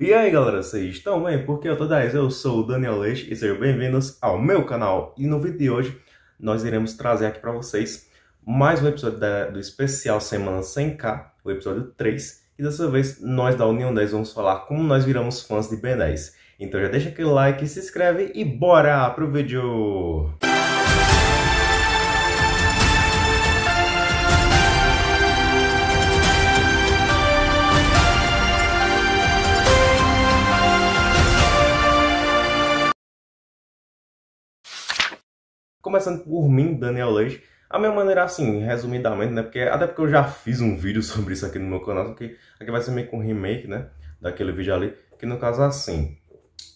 E aí galera, vocês estão bem? Porque eu tô 10, eu sou o Daniel Leite e sejam bem-vindos ao meu canal. E no vídeo de hoje nós iremos trazer aqui para vocês mais um episódio da, do especial Semana 100K, o episódio 3. E dessa vez nós da União 10 vamos falar como nós viramos fãs de B10. Então já deixa aquele like, se inscreve e bora pro vídeo! Música começando por mim, Daniel Leite, a minha maneira assim, resumidamente, né? Porque, até porque eu já fiz um vídeo sobre isso aqui no meu canal, que aqui vai ser meio que um remake, né? Daquele vídeo ali, que no caso é assim,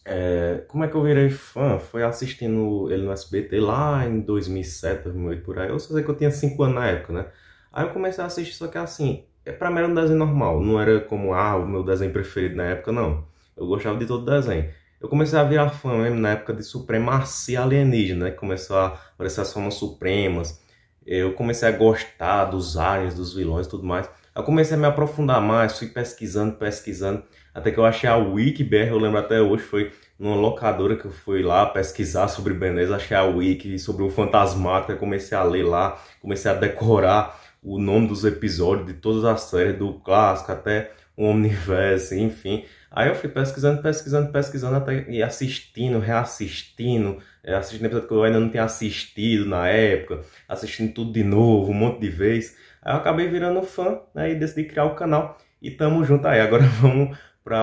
é, como é que eu virei fã? Foi assistindo ele no SBT lá em 2007, 2008, por aí. Eu só sei que eu tinha 5 anos na época, né? Aí eu comecei a assistir, só que é assim, é, pra mim era um desenho normal. Não era como, ah, o meu desenho preferido na época, não. Eu gostava de todo desenho eu comecei a virar fã mesmo na época de supremacia alienígena, né? Começou a aparecer as formas supremas. Eu comecei a gostar dos aliens, dos vilões e tudo mais. Eu comecei a me aprofundar mais, fui pesquisando, pesquisando, até que eu achei a WikiBR, eu lembro até hoje, foi numa locadora que eu fui lá pesquisar sobre Beneza, achei a Wiki, sobre o Fantasmática, comecei a ler lá, comecei a decorar o nome dos episódios de todas as séries, do clássico até o Omniverse, enfim. Aí eu fui pesquisando, pesquisando, pesquisando até, e assistindo, reassistindo, é, assistindo episódio que eu ainda não tinha assistido na época, assistindo tudo de novo, um monte de vez. Aí eu acabei virando fã né, e decidi criar o canal. E tamo junto aí. Agora vamos pra.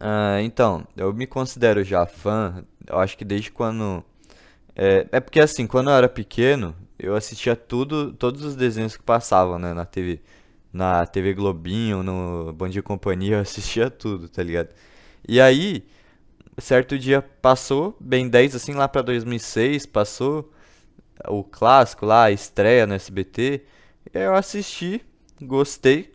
Ah, então, eu me considero já fã, eu acho que desde quando. É, é porque assim, quando eu era pequeno, eu assistia tudo, todos os desenhos que passavam né, na TV na TV Globinho, no Bom Dia Companhia, eu assistia tudo, tá ligado? E aí, certo dia passou, bem 10 assim lá para 2006, passou o clássico lá, a estreia no SBT. Eu assisti, gostei.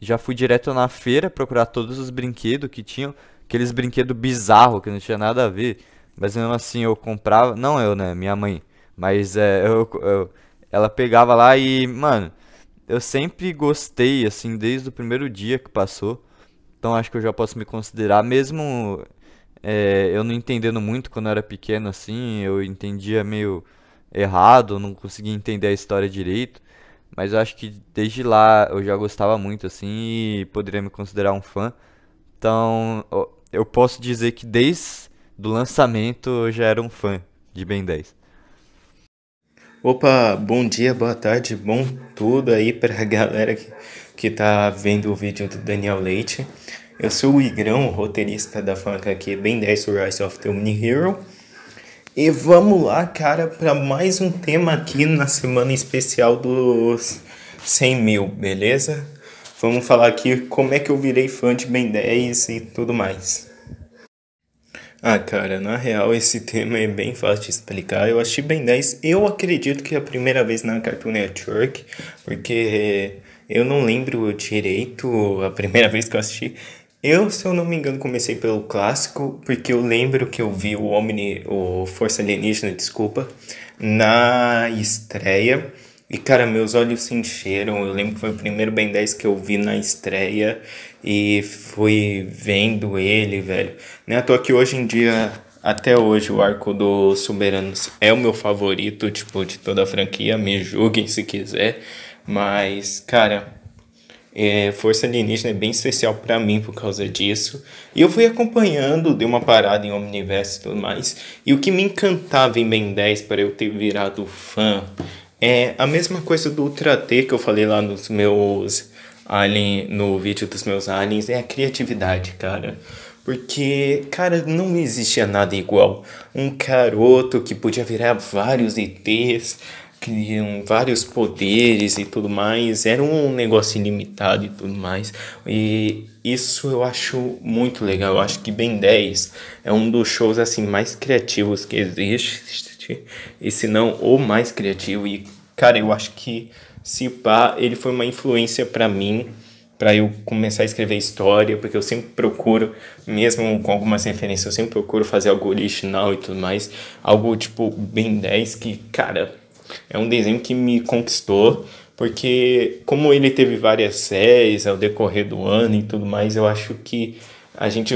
Já fui direto na feira procurar todos os brinquedos que tinham, aqueles brinquedos bizarros que não tinha nada a ver, mas mesmo assim eu comprava, não eu, né, minha mãe, mas é, eu, eu ela pegava lá e, mano, eu sempre gostei, assim, desde o primeiro dia que passou. Então acho que eu já posso me considerar, mesmo é, eu não entendendo muito quando eu era pequeno, assim, eu entendia meio errado, não conseguia entender a história direito. Mas eu acho que desde lá eu já gostava muito, assim, e poderia me considerar um fã. Então eu posso dizer que desde do lançamento eu já era um fã de Ben 10. Opa, bom dia, boa tarde, bom tudo aí para a galera que, que tá vendo o vídeo do Daniel Leite. Eu sou o Igrão, roteirista da franca aqui, bem 10 Rise of the Uni Hero. E vamos lá, cara, para mais um tema aqui na semana especial dos 100 mil, beleza? Vamos falar aqui como é que eu virei fã de Ben 10 e tudo mais. Ah, cara, na real esse tema é bem fácil de explicar. Eu achei bem 10. Eu acredito que é a primeira vez na Cartoon Network, porque eu não lembro direito a primeira vez que eu assisti. Eu, se eu não me engano, comecei pelo clássico, porque eu lembro que eu vi o Omni, o Força Alienígena, desculpa, na estreia. E cara, meus olhos se encheram. Eu lembro que foi o primeiro Ben 10 que eu vi na estreia e fui vendo ele, velho. Né, tô aqui hoje em dia, até hoje, o arco do Soberanos é o meu favorito, tipo, de toda a franquia. Me julguem se quiser, mas cara, é, Força Alienígena é bem especial para mim por causa disso. E eu fui acompanhando, deu uma parada em Omniverse e tudo mais. E o que me encantava em Ben 10 para eu ter virado fã é a mesma coisa do Ultra T que eu falei lá nos meus alien, no vídeo dos meus aliens, é a criatividade, cara. Porque, cara, não existia nada igual. Um garoto que podia virar vários ETs, criam vários poderes e tudo mais. Era um negócio ilimitado e tudo mais. E isso eu acho muito legal. Eu acho que Ben 10 é um dos shows assim mais criativos que existe e se não, o mais criativo. E, cara, eu acho que se pá, ele foi uma influência para mim para eu começar a escrever história, porque eu sempre procuro, mesmo com algumas referências, eu sempre procuro fazer algo original e tudo mais, algo tipo bem 10 que, cara, é um desenho que me conquistou, porque como ele teve várias séries ao decorrer do ano e tudo mais, eu acho que a gente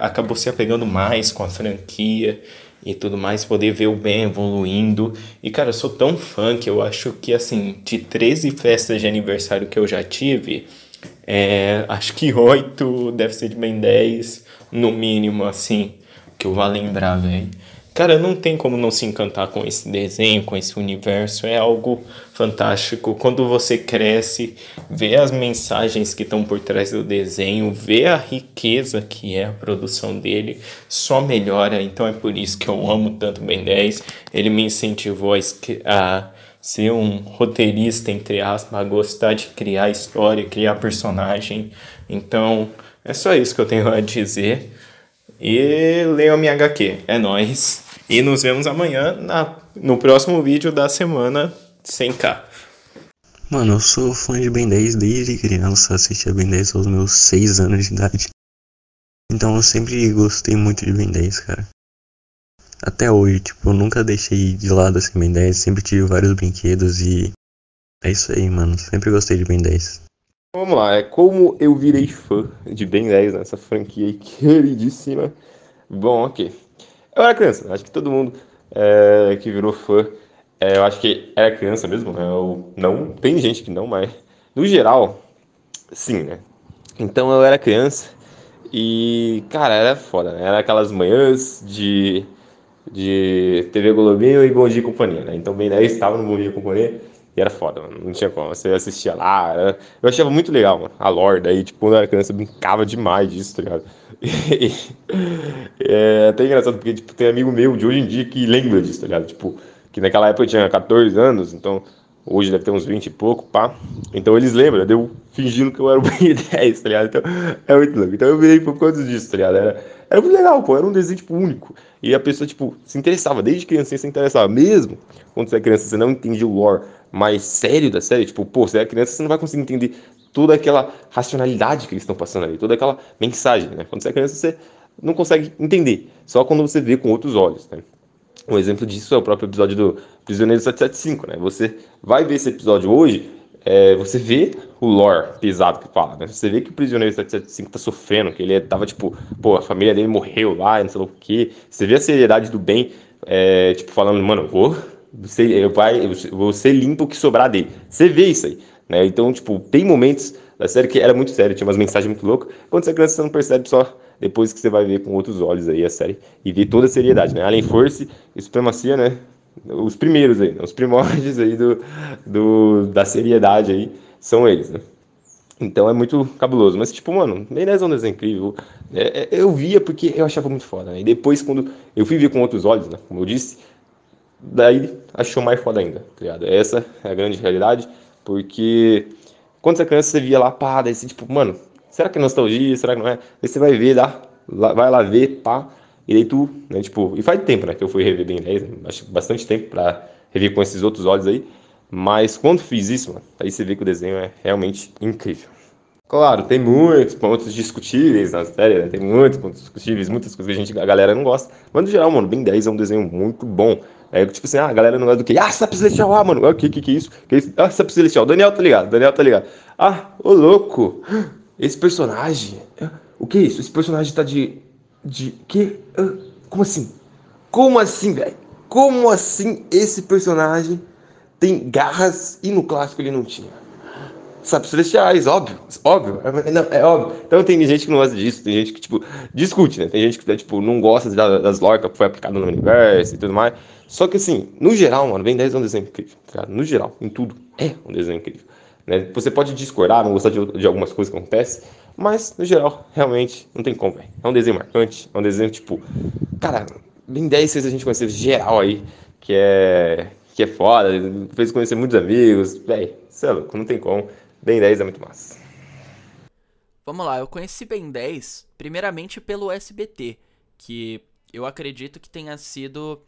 acabou se apegando mais com a franquia e tudo mais, poder ver o Ben evoluindo. E cara, eu sou tão fã que eu acho que assim, de 13 festas de aniversário que eu já tive, é, acho que 8 deve ser de Ben 10, no mínimo, assim, que eu vou lembrar, velho. Cara, não tem como não se encantar com esse desenho, com esse universo. É algo fantástico. Quando você cresce, vê as mensagens que estão por trás do desenho, vê a riqueza que é a produção dele, só melhora. Então é por isso que eu amo tanto Ben 10. Ele me incentivou a, ser um roteirista, entre aspas, a gostar de criar história, criar personagem. Então é só isso que eu tenho a dizer. E leiam minha HQ. É nóis. E nos vemos amanhã na, no próximo vídeo da semana 100k. Mano, eu sou fã de Ben 10 desde criança, assisti a Ben 10 aos meus 6 anos de idade. Então eu sempre gostei muito de Ben 10, cara. Até hoje, tipo, eu nunca deixei de lado assim Ben 10, sempre tive vários brinquedos e é isso aí, mano. Sempre gostei de Ben 10. Vamos lá, é como eu virei fã de Ben 10 nessa franquia aí, queridíssima. Bom, ok. Eu era criança, acho que todo mundo é, que virou fã, é, eu acho que era criança mesmo, né? Eu, não, tem gente que não, mas no geral, sim, né? Então eu era criança e, cara, era foda, né? Era aquelas manhãs de, de TV Globinho e Bom Dia e Companhia, né? Então bem 10 né? estava no Bom Dia e Companhia e era foda, mano. Não tinha como. Você assistia lá. Era... Eu achava muito legal, mano. A lorda. aí tipo, quando eu era criança, eu brincava demais disso, tá ligado? E... é até engraçado, porque, tipo, tem amigo meu de hoje em dia que lembra disso, tá ligado? Tipo, que naquela época eu tinha 14 anos, então hoje deve ter uns 20 e pouco, pá. Então eles lembram, deu fingindo que eu era o Ben 10, tá ligado? Então é muito louco. Então eu virei por causa disso, tá ligado? Era, era muito legal, pô. Era um desenho, tipo, único. E a pessoa, tipo, se interessava. Desde criança se interessava. Mesmo quando você é criança, você não entende o lore mais sério da série. Tipo, pô, você é criança, você não vai conseguir entender toda aquela racionalidade que eles estão passando ali, toda aquela mensagem, né? Quando você é criança, você não consegue entender, só quando você vê com outros olhos, né? Um exemplo disso é o próprio episódio do Prisioneiro 775, né? Você vai ver esse episódio hoje, é, você vê o lore pesado que fala, né? Você vê que o Prisioneiro 775 tá sofrendo, que ele tava tipo, pô, a família dele morreu lá, não sei o quê. Você vê a seriedade do bem, é, tipo, falando, mano, vou você eh, vai, você limpa o que sobrar dele. Você vê isso aí, né? Então, tipo, tem momentos da série que era muito sério, tinha umas mensagens muito loucas. Quando você é criança, você não percebe só depois que você vai ver com outros olhos aí a série e ver toda a seriedade, né? além Force e Supremacia, né? Os primeiros aí, né? os primórdios aí do, do, da seriedade aí, são eles, né? Então é muito cabuloso. Mas, tipo, mano, Menezes é um desenho incrível. É, é, eu via porque eu achava muito foda, né? E depois, quando eu fui ver com outros olhos, né? Como eu disse, daí achou mais foda ainda, tá ligado? Essa é a grande realidade, porque quando você é criança, você via lá, pá, daí você, tipo, mano, será que é nostalgia, será que não é? Daí você vai ver, dá, vai lá ver, pá, e daí tu, né, tipo, e faz tempo, né, que eu fui rever bem 10, né, acho bastante tempo pra rever com esses outros olhos aí, mas quando fiz isso, mano, aí você vê que o desenho é realmente incrível. Claro, tem muitos pontos discutíveis na série, né? Tem muitos pontos discutíveis, muitas coisas que a, gente, a galera não gosta. Mas no geral, mano, Ben 10 é um desenho muito bom. Aí, tipo assim, ah, a galera não gosta do quê Ah, tá sapo celestial, ah, mano, o que, que que é isso? Que é isso? Ah, tá sapo celestial, Daniel tá ligado, Daniel tá ligado. Ah, ô louco, esse personagem, ah, o que é isso? Esse personagem tá de, de, que? Ah, como assim? Como assim, velho? Como assim esse personagem tem garras e no clássico ele não tinha? Sapos celestiais, óbvio, óbvio, é, é, não, é óbvio. Então tem gente que não gosta disso, tem gente que, tipo, discute, né? Tem gente que, tipo, não gosta das, das lorcas que foi aplicado no universo e tudo mais. Só que assim, no geral, mano, Ben 10 é um desenho incrível, cara. Tá no geral, em tudo, é um desenho incrível. Né? Você pode discordar, não gostar de, de algumas coisas que acontecem, mas no geral, realmente, não tem como, velho. É um desenho marcante, é um desenho tipo. Cara, Ben 10 fez a gente conhecer geral aí, que é. que é foda, fez conhecer muitos amigos, velho. Você é louco, não tem como. Ben 10 é muito massa. Vamos lá, eu conheci Ben 10 primeiramente pelo SBT, que eu acredito que tenha sido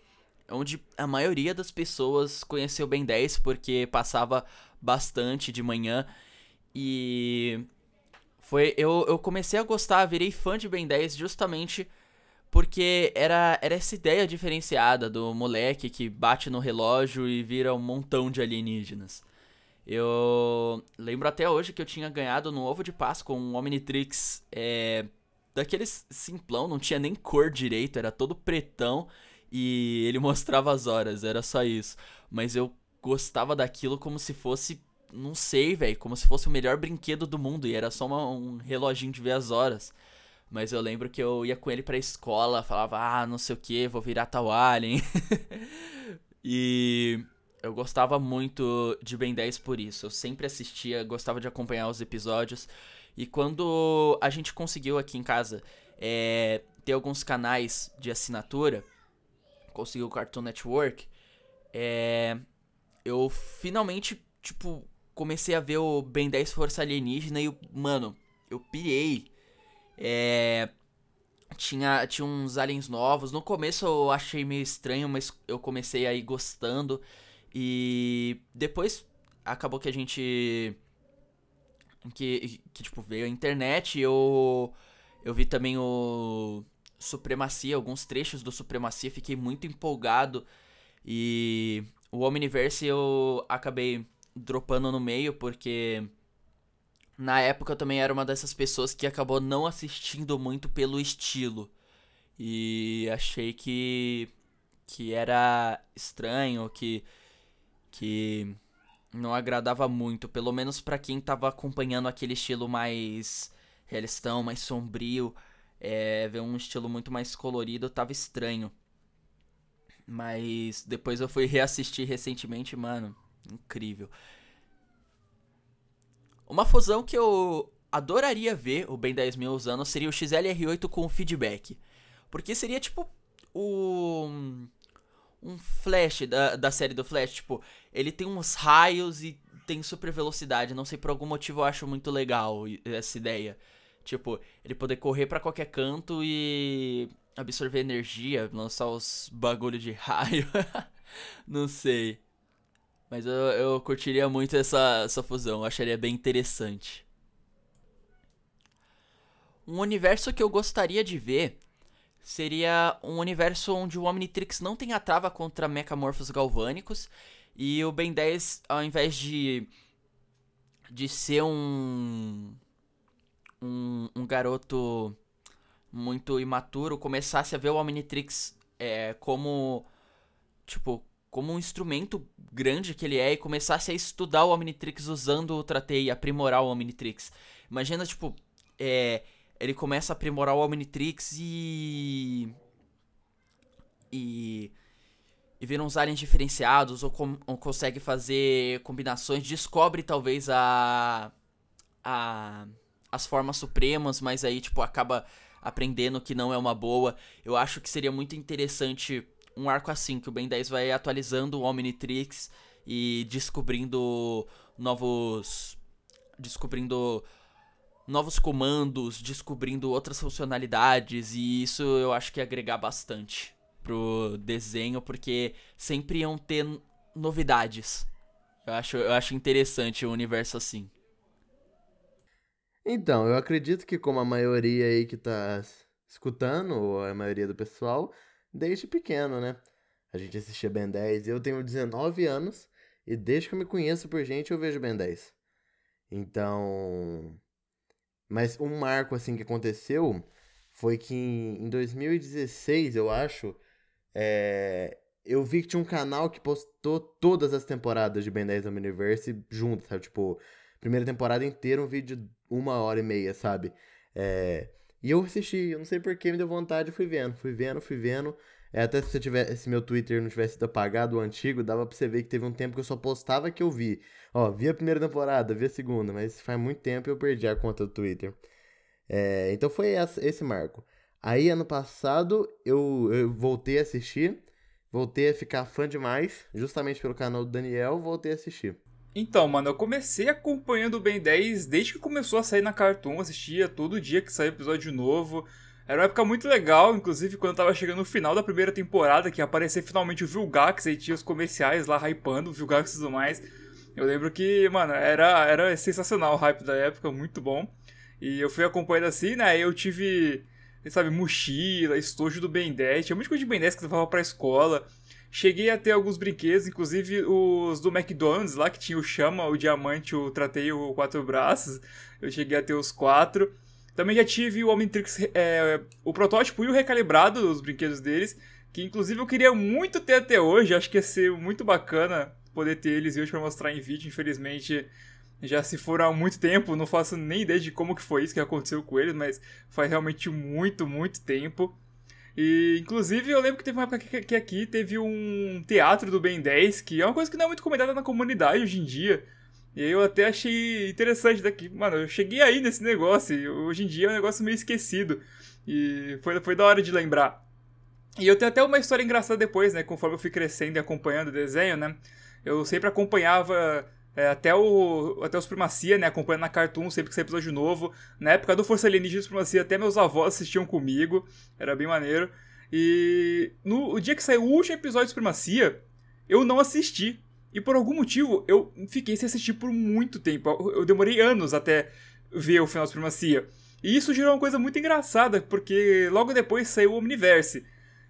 onde a maioria das pessoas conheceu o Ben 10 porque passava bastante de manhã e foi eu, eu comecei a gostar, virei fã de Ben 10 justamente porque era, era essa ideia diferenciada do moleque que bate no relógio e vira um montão de alienígenas. Eu lembro até hoje que eu tinha ganhado no ovo de Páscoa um Omnitrix é, daqueles simplão, não tinha nem cor direito, era todo pretão e ele mostrava as horas, era só isso. Mas eu gostava daquilo como se fosse, não sei, velho, como se fosse o melhor brinquedo do mundo e era só uma, um reloginho de ver as horas. Mas eu lembro que eu ia com ele pra escola, falava, ah, não sei o que, vou virar tal alien. e eu gostava muito de Ben 10 por isso. Eu sempre assistia, gostava de acompanhar os episódios. E quando a gente conseguiu aqui em casa é, ter alguns canais de assinatura, consegui o Cartoon Network, é, eu finalmente, tipo, comecei a ver o Ben 10 Força Alienígena e, mano, eu pirei. É, tinha, tinha uns aliens novos. No começo eu achei meio estranho, mas eu comecei a ir gostando. E depois acabou que a gente. Que, que tipo, veio a internet e eu. Eu vi também o. Supremacia, alguns trechos do Supremacia, fiquei muito empolgado. E o Omniverse eu acabei dropando no meio porque na época eu também era uma dessas pessoas que acabou não assistindo muito pelo estilo. E achei que que era estranho, que que não agradava muito, pelo menos para quem tava acompanhando aquele estilo mais realistão, mais sombrio é, ver um estilo muito mais colorido tava estranho. Mas depois eu fui reassistir recentemente, mano, incrível. Uma fusão que eu adoraria ver o Ben 10 mil usando seria o XLR8 com feedback. Porque seria tipo o. Um flash da, da série do Flash. Tipo, ele tem uns raios e tem super velocidade. Não sei por algum motivo eu acho muito legal essa ideia. Tipo, ele poder correr para qualquer canto e absorver energia, lançar os bagulho de raio. Não sei. Mas eu, eu curtiria muito essa, essa fusão, eu acharia bem interessante. Um universo que eu gostaria de ver seria um universo onde o Omnitrix não tem a trava contra mecamorfos galvânicos e o Ben 10, ao invés de de ser um um, um garoto muito imaturo começasse a ver o Omnitrix é, como tipo como um instrumento grande que ele é e começasse a estudar o Omnitrix usando o Tratei e aprimorar o Omnitrix. Imagina, tipo, é, ele começa a aprimorar o Omnitrix e. E. E vira uns aliens diferenciados ou, com, ou consegue fazer combinações, descobre talvez a. A as formas supremas, mas aí, tipo, acaba aprendendo que não é uma boa. Eu acho que seria muito interessante um arco assim, que o Ben 10 vai atualizando o Omnitrix e descobrindo novos. descobrindo novos comandos, descobrindo outras funcionalidades, e isso eu acho que ia agregar bastante pro desenho, porque sempre iam ter novidades. Eu acho, eu acho interessante o universo assim. Então, eu acredito que como a maioria aí que tá escutando, ou a maioria do pessoal, desde pequeno, né? A gente assistia Ben 10. Eu tenho 19 anos e desde que eu me conheço por gente eu vejo Ben 10. Então, mas um marco assim que aconteceu foi que em 2016, eu acho, é, eu vi que tinha um canal que postou todas as temporadas de Ben 10 Universe junto, sabe? Tipo, primeira temporada inteira um vídeo de uma hora e meia, sabe? É, e eu assisti, eu não sei porquê, me deu vontade, fui vendo, fui vendo, fui vendo. É, até se, tivesse, se meu Twitter não tivesse sido apagado, o antigo, dava pra você ver que teve um tempo que eu só postava que eu vi. Ó, vi a primeira temporada, vi a segunda, mas faz muito tempo eu perdi a conta do Twitter. É, então foi essa, esse marco. Aí ano passado eu, eu, voltei a assistir, voltei a ficar fã demais, justamente pelo canal do Daniel, voltei a assistir. Então, mano, eu comecei acompanhando o Ben 10 desde que começou a sair na Cartoon, assistia todo dia que saía episódio novo. Era uma época muito legal, inclusive quando eu tava chegando no final da primeira temporada, que ia aparecer finalmente o Vilgax, e tinha os comerciais lá hypando o Vilgax e tudo mais. Eu lembro que, mano, era, era sensacional o hype da época, muito bom. E eu fui acompanhando assim, né? Eu tive, sabe, mochila, estojo do Ben 10, tinha muita coisa de Ben 10 que eu levava pra escola. Cheguei a ter alguns brinquedos, inclusive os do McDonald's lá, que tinha o Chama, o Diamante, o Trateio, o Quatro Braços. Eu cheguei a ter os quatro. Também já tive o Omnitrix, é, o protótipo e o recalibrado dos brinquedos deles, que inclusive eu queria muito ter até hoje. Acho que ia ser muito bacana poder ter eles hoje para mostrar em vídeo. Infelizmente, já se foram há muito tempo, não faço nem ideia de como que foi isso que aconteceu com eles, mas faz realmente muito, muito tempo. E, inclusive, eu lembro que teve uma época que, que aqui teve um teatro do Ben 10, que é uma coisa que não é muito comentada na comunidade hoje em dia. E aí eu até achei interessante daqui. Mano, eu cheguei aí nesse negócio. E hoje em dia é um negócio meio esquecido. E foi, foi da hora de lembrar. E eu tenho até uma história engraçada depois, né? Conforme eu fui crescendo e acompanhando o desenho, né? Eu sempre acompanhava é, até, o, até o Supremacia, né? Acompanhando na Cartoon sempre que sai episódio novo. Na época do Força Alienígena e Supremacia, até meus avós assistiam comigo. Era bem maneiro. E no o dia que saiu o último episódio de Supremacia, eu não assisti. E por algum motivo, eu fiquei sem assistir por muito tempo. Eu, eu demorei anos até ver o final de Supremacia. E isso gerou uma coisa muito engraçada, porque logo depois saiu o Omniverse.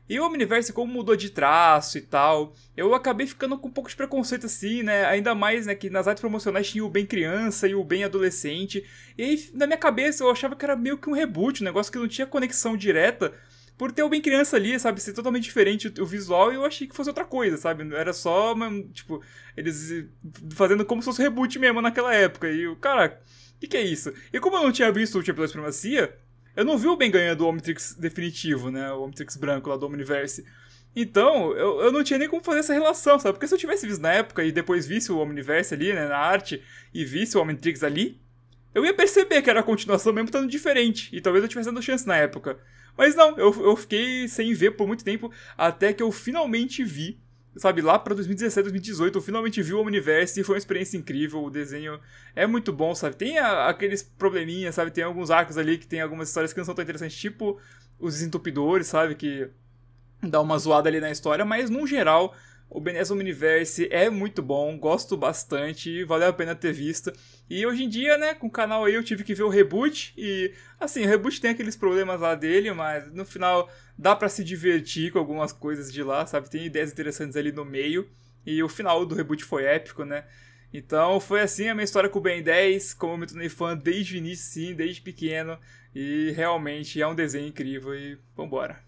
E o Omniverse, como mudou de traço e tal, eu acabei ficando com um pouco de preconceito assim, né? Ainda mais, né, que nas artes promocionais tinha o bem criança e o bem adolescente. E aí, na minha cabeça, eu achava que era meio que um reboot, um negócio que não tinha conexão direta. Por ter o bem criança ali, sabe? Ser totalmente diferente o visual, eu achei que fosse outra coisa, sabe? Era só, tipo, eles fazendo como se fosse reboot mesmo naquela época. E o cara, o que, que é isso? E como eu não tinha visto o Tipo da Supremacia, eu não vi o Ben ganhando o Omnitrix definitivo, né? O Omnitrix branco lá do Omniverse. Então, eu, eu não tinha nem como fazer essa relação, sabe? Porque se eu tivesse visto na época e depois visse o Omniverse ali, né, na arte, e visse o Omnitrix ali, eu ia perceber que era a continuação mesmo estando diferente. E talvez eu tivesse dando chance na época. Mas não, eu, eu fiquei sem ver por muito tempo, até que eu finalmente vi sabe, lá para 2017, 2018, eu finalmente vi o Omniverse e foi uma experiência incrível. O desenho é muito bom, sabe? Tem a, aqueles probleminhas, sabe? Tem alguns arcos ali que tem algumas histórias que não são tão interessantes, tipo os entupidores, sabe? Que dá uma zoada ali na história, mas no geral o Benessa Universe é muito bom, gosto bastante, valeu a pena ter visto. E hoje em dia, né, com o canal aí eu tive que ver o reboot e assim, o reboot tem aqueles problemas lá dele, mas no final dá para se divertir com algumas coisas de lá, sabe? Tem ideias interessantes ali no meio. E o final do reboot foi épico, né? Então foi assim a minha história com o Ben 10, como eu me tornei fã desde o início, sim, desde pequeno. E realmente é um desenho incrível e vambora.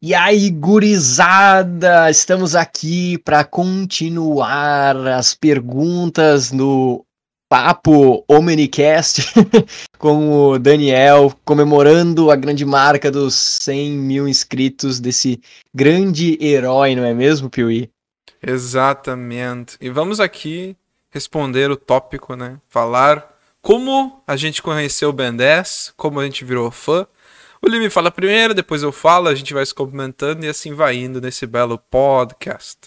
E aí, gurizada, estamos aqui para continuar as perguntas no Papo Omnicast com o Daniel, comemorando a grande marca dos 100 mil inscritos desse grande herói, não é mesmo, Piuí? Exatamente. E vamos aqui responder o tópico, né? Falar como a gente conheceu o Ben 10, como a gente virou fã, o Lime fala primeiro, depois eu falo, a gente vai se complementando e assim vai indo nesse belo podcast.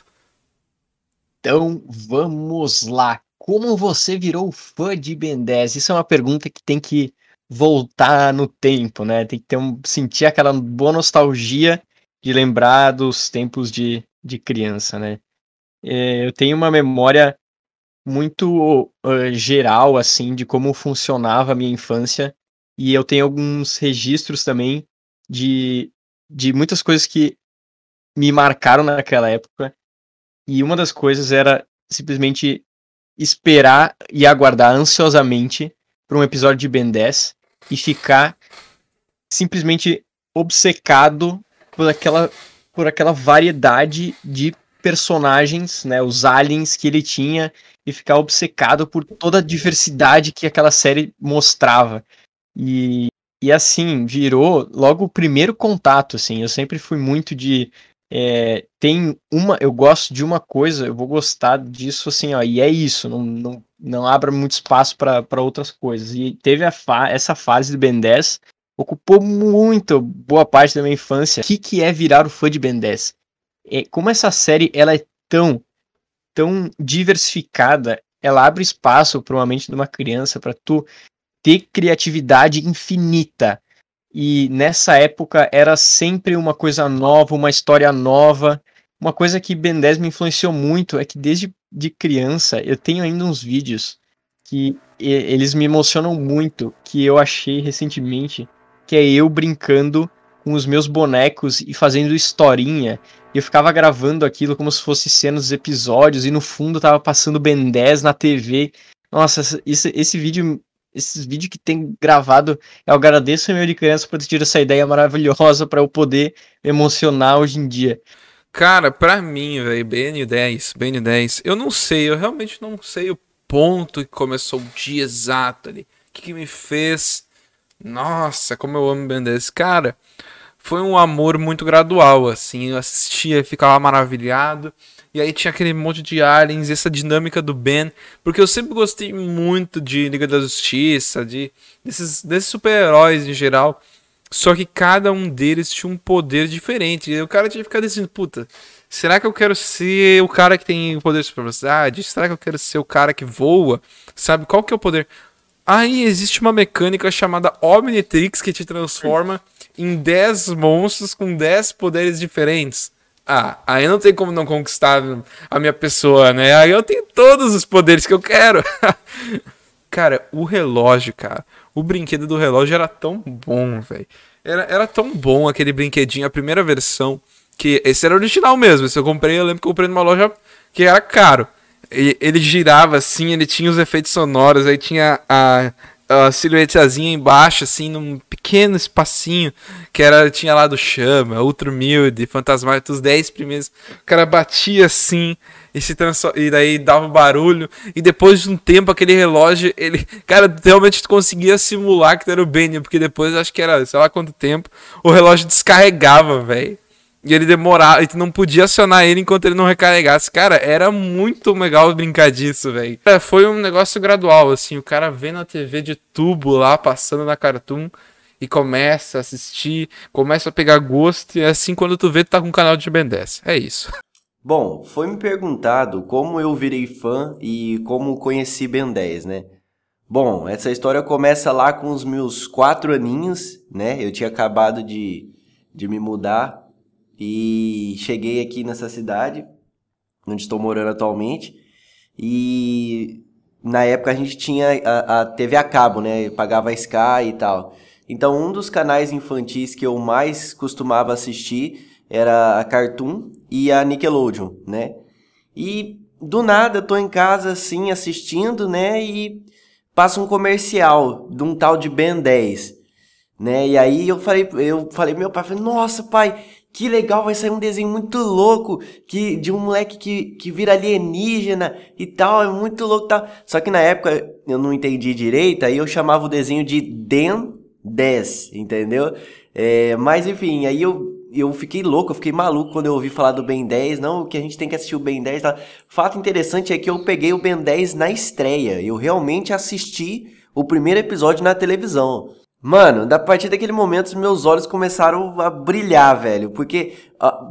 Então vamos lá. Como você virou fã de Ben 10? Isso é uma pergunta que tem que voltar no tempo, né? Tem que ter um, sentir aquela boa nostalgia de lembrar dos tempos de, de criança, né? É, eu tenho uma memória muito uh, geral, assim, de como funcionava a minha infância e eu tenho alguns registros também de, de muitas coisas que me marcaram naquela época. E uma das coisas era simplesmente esperar e aguardar ansiosamente para um episódio de Ben 10 e ficar simplesmente obcecado por aquela, por aquela variedade de personagens, né, os aliens que ele tinha e ficar obcecado por toda a diversidade que aquela série mostrava. E, e assim, virou logo o primeiro contato, assim. Eu sempre fui muito de. É, tem uma. Eu gosto de uma coisa, eu vou gostar disso, assim, ó. E é isso, não, não, não abra muito espaço para outras coisas. E teve a fa essa fase do Ben 10, ocupou muito boa parte da minha infância. O que, que é virar o fã de Ben 10? É, como essa série ela é tão, tão diversificada, ela abre espaço para uma mente de uma criança, para tu ter criatividade infinita. E nessa época era sempre uma coisa nova, uma história nova. Uma coisa que Ben 10 me influenciou muito é que desde de criança eu tenho ainda uns vídeos que eles me emocionam muito, que eu achei recentemente, que é eu brincando com os meus bonecos e fazendo historinha. eu ficava gravando aquilo como se fosse cenas dos episódios, e no fundo tava passando Ben 10 na TV. Nossa, esse, esse vídeo esses vídeos que tem gravado. Eu agradeço meu de criança por ter essa ideia maravilhosa para eu poder emocionar hoje em dia. Cara, para mim, velho, BN10, BN10, eu não sei, eu realmente não sei o ponto que começou o dia exato ali. O que, que me fez. Nossa, como eu amo BN10. Cara, foi um amor muito gradual, assim. Eu assistia, ficava maravilhado. E aí tinha aquele monte de aliens, essa dinâmica do Ben. Porque eu sempre gostei muito de Liga da Justiça, de desses, desses super-heróis em geral. Só que cada um deles tinha um poder diferente. E o cara tinha que ficar dizendo, puta, será que eu quero ser o cara que tem o poder de supervelocidade? Será que eu quero ser o cara que voa? Sabe, qual que é o poder? Aí existe uma mecânica chamada Omnitrix que te transforma em 10 monstros com 10 poderes diferentes ah, aí não tem como não conquistar a minha pessoa, né? Aí eu tenho todos os poderes que eu quero. cara, o relógio, cara. O brinquedo do relógio era tão bom, velho. Era, era tão bom aquele brinquedinho, a primeira versão. Que esse era original mesmo. Esse eu comprei, eu lembro que eu comprei numa loja que era caro. E ele girava assim, ele tinha os efeitos sonoros, aí tinha a, a silhuetazinha embaixo, assim, num pequeno espacinho que era tinha lá do Chama, Outro Humilde, Fantasmático, os 10 primeiros. O cara batia assim e se e daí dava barulho e depois de um tempo aquele relógio ele cara realmente conseguia simular que era o Benny porque depois acho que era sei lá quanto tempo o relógio descarregava velho e ele demorava, e tu não podia acionar ele enquanto ele não recarregasse. Cara, era muito legal brincar disso, velho. É, foi um negócio gradual, assim, o cara vê na TV de tubo lá, passando na Cartoon, e começa a assistir, começa a pegar gosto, e é assim quando tu vê, tu tá com um canal de Ben 10. É isso. Bom, foi me perguntado como eu virei fã e como conheci Ben 10, né? Bom, essa história começa lá com os meus quatro aninhos, né? Eu tinha acabado de, de me mudar e cheguei aqui nessa cidade, onde estou morando atualmente, e na época a gente tinha a, a TV a cabo, né? Eu pagava a Sky e tal. Então, um dos canais infantis que eu mais costumava assistir era a Cartoon e a Nickelodeon, né? E do nada eu tô em casa assim assistindo, né? E passa um comercial de um tal de Ben 10, né? E aí eu falei, eu falei meu pai, falei, nossa, pai, que legal, vai sair um desenho muito louco que, de um moleque que, que vira alienígena e tal, é muito louco tal. Só que na época eu não entendi direito, aí eu chamava o desenho de Den 10, entendeu? É, mas enfim, aí eu, eu fiquei louco, eu fiquei maluco quando eu ouvi falar do Ben 10, não, que a gente tem que assistir o Ben 10 tal. Fato interessante é que eu peguei o Ben 10 na estreia, eu realmente assisti o primeiro episódio na televisão. Mano, da partir daquele momento, os meus olhos começaram a brilhar, velho. Porque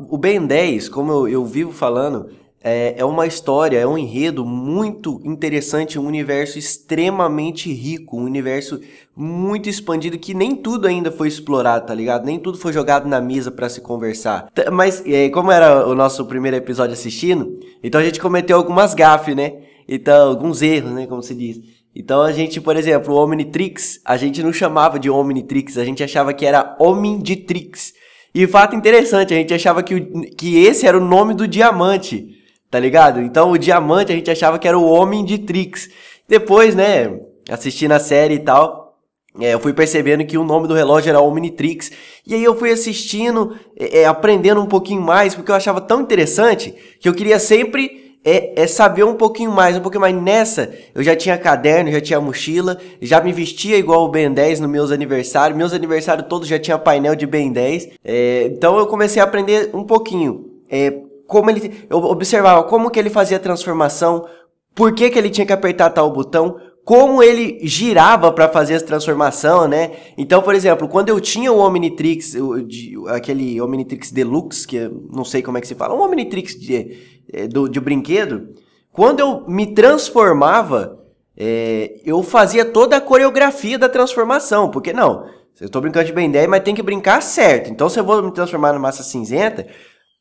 o Ben 10, como eu, eu vivo falando, é, é, uma história, é um enredo muito interessante, um universo extremamente rico, um universo muito expandido que nem tudo ainda foi explorado, tá ligado? Nem tudo foi jogado na mesa para se conversar. T mas como era o nosso primeiro episódio assistindo, então a gente cometeu algumas gafes, né? Então, alguns erros, né? Como se diz. Então a gente, por exemplo, o Omnitrix, a gente não chamava de Omnitrix, a gente achava que era Homem de Trix. E fato interessante, a gente achava que, o, que esse era o nome do diamante, tá ligado? Então o diamante a gente achava que era o Homem de Trix. Depois, né, assistindo a série e tal, é, eu fui percebendo que o nome do relógio era Omnitrix. E aí eu fui assistindo, é, é aprendendo um pouquinho mais, porque eu achava tão interessante que eu queria sempre é, é, saber um pouquinho mais, um pouquinho mais. Nessa, eu já tinha caderno, já tinha mochila, já me vestia igual o Ben 10 nos meus aniversários. Meus aniversários todos já tinha painel de Ben 10. É, então eu comecei a aprender um pouquinho. É, como ele, eu observava como que ele fazia a transformação, por que, que ele tinha que apertar tal botão, como ele girava para fazer essa transformação, né? Então, por exemplo, quando eu tinha o Omnitrix, o, de, aquele Omnitrix Deluxe, que não sei como é que se fala, um Omnitrix de, eh, do, de brinquedo, quando eu me transformava, é, eu fazia toda a coreografia da transformação, porque não, eu estou brincando de Ben 10, mas tem que brincar certo. Então, se eu vou me transformar na massa cinzenta,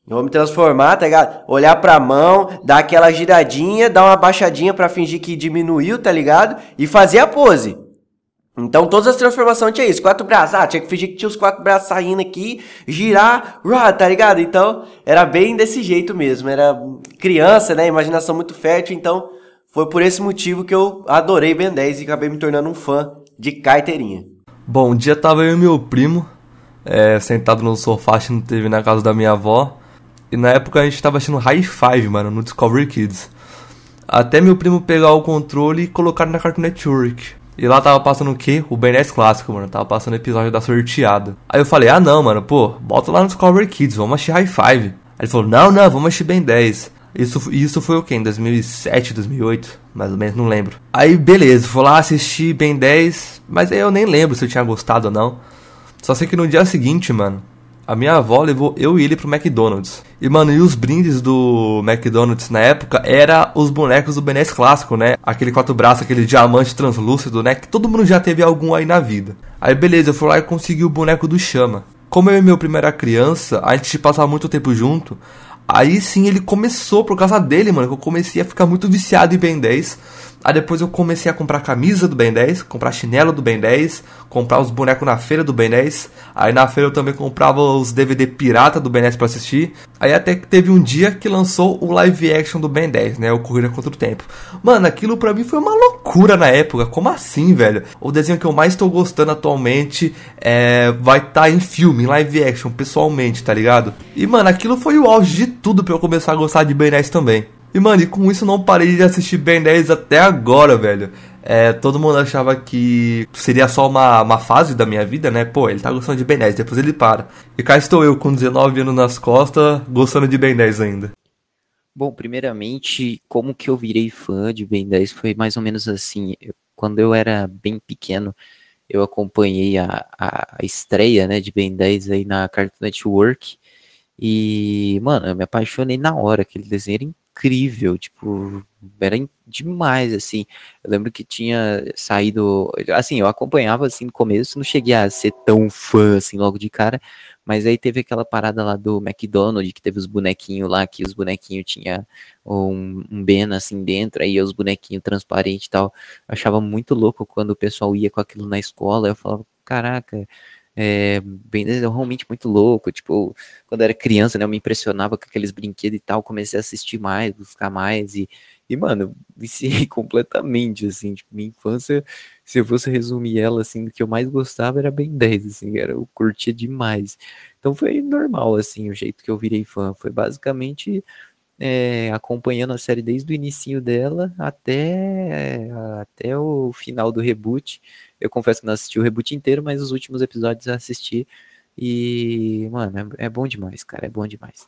eu vou me transformar, tá ligado? Olhar pra mão, dar aquela giradinha, dar uma baixadinha para fingir que diminuiu, tá ligado? E fazer a pose. Então todas as transformações tinha isso, quatro braços, ah, tinha que fingir que tinha os quatro braços saindo aqui, girar, uah, tá ligado? Então era bem desse jeito mesmo, era criança, né, imaginação muito fértil, então foi por esse motivo que eu adorei Ben 10 e acabei me tornando um fã de carteirinha. Bom, um dia tava eu e meu primo, é, sentado no sofá assistindo TV na casa da minha avó, e na época a gente tava assistindo High Five, mano, no Discovery Kids. Até meu primo pegar o controle e colocar na Cartoon Network. E lá tava passando o quê? O Ben 10 clássico, mano. Tava passando o episódio da sorteada. Aí eu falei, ah não, mano, pô, bota lá nos Cover Kids, vamos assistir High Five. Aí ele falou, não, não, vamos assistir Ben 10. Isso, isso foi o quê? Em 2007, 2008? Mais ou menos, não lembro. Aí, beleza, vou lá assistir Ben 10, mas aí eu nem lembro se eu tinha gostado ou não. Só sei que no dia seguinte, mano, a minha avó levou eu e ele pro McDonald's. E, mano, e os brindes do McDonald's na época era os bonecos do Benés clássico, né? Aquele quatro braços, aquele diamante translúcido, né? Que todo mundo já teve algum aí na vida. Aí, beleza, eu fui lá e consegui o boneco do Chama. Como eu e meu primeiro era criança, a gente passava muito tempo junto. Aí sim ele começou, por causa dele, mano, que eu comecei a ficar muito viciado em Ben 10. Aí depois eu comecei a comprar camisa do Ben 10, comprar chinelo do Ben 10, comprar os bonecos na feira do Ben 10. Aí na feira eu também comprava os DVD pirata do Ben 10 pra assistir. Aí até que teve um dia que lançou o live action do Ben 10, né? O Corrida Contra o Tempo. Mano, aquilo pra mim foi uma loucura na época. Como assim, velho? O desenho que eu mais tô gostando atualmente é... vai estar tá em filme, em live action, pessoalmente, tá ligado? E, mano, aquilo foi o auge de tudo pra eu começar a gostar de Ben 10 também. E, mano, e com isso não parei de assistir Ben 10 até agora, velho. É, todo mundo achava que seria só uma, uma fase da minha vida, né? Pô, ele tá gostando de Ben 10, depois ele para. E cá estou eu, com 19 anos nas costas, gostando de Ben 10 ainda. Bom, primeiramente, como que eu virei fã de Ben 10 foi mais ou menos assim. Eu, quando eu era bem pequeno, eu acompanhei a, a, a estreia né, de Ben 10 aí na Cartoon Network. E, mano, eu me apaixonei na hora, aquele desenho era incrível, tipo, era demais, assim. Eu lembro que tinha saído, assim, eu acompanhava, assim, no começo, não cheguei a ser tão fã, assim, logo de cara, mas aí teve aquela parada lá do McDonald's, que teve os bonequinhos lá, que os bonequinhos tinha um, um Ben, assim, dentro, aí os bonequinhos transparentes e tal. Eu achava muito louco quando o pessoal ia com aquilo na escola, eu falava, caraca, é, bem, né, realmente muito louco. Tipo, quando eu era criança, né, eu me impressionava com aqueles brinquedos e tal, comecei a assistir mais, buscar mais e, e mano, viciei completamente, assim, tipo, minha infância, se eu fosse resumir ela, assim, o que eu mais gostava era bem 10, assim, era, eu curtia demais. Então foi normal, assim, o jeito que eu virei fã, foi basicamente é, acompanhando a série desde o início dela até, é, até o final do reboot. Eu confesso que não assisti o reboot inteiro, mas os últimos episódios eu assisti. E, mano, é, é bom demais, cara, é bom demais.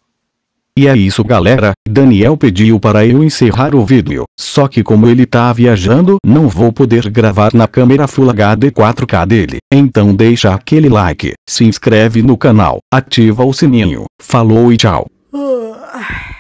E é isso, galera. Daniel pediu para eu encerrar o vídeo. Só que como ele tá viajando, não vou poder gravar na câmera Full HD 4K dele. Então deixa aquele like, se inscreve no canal, ativa o sininho. Falou e tchau. Ah.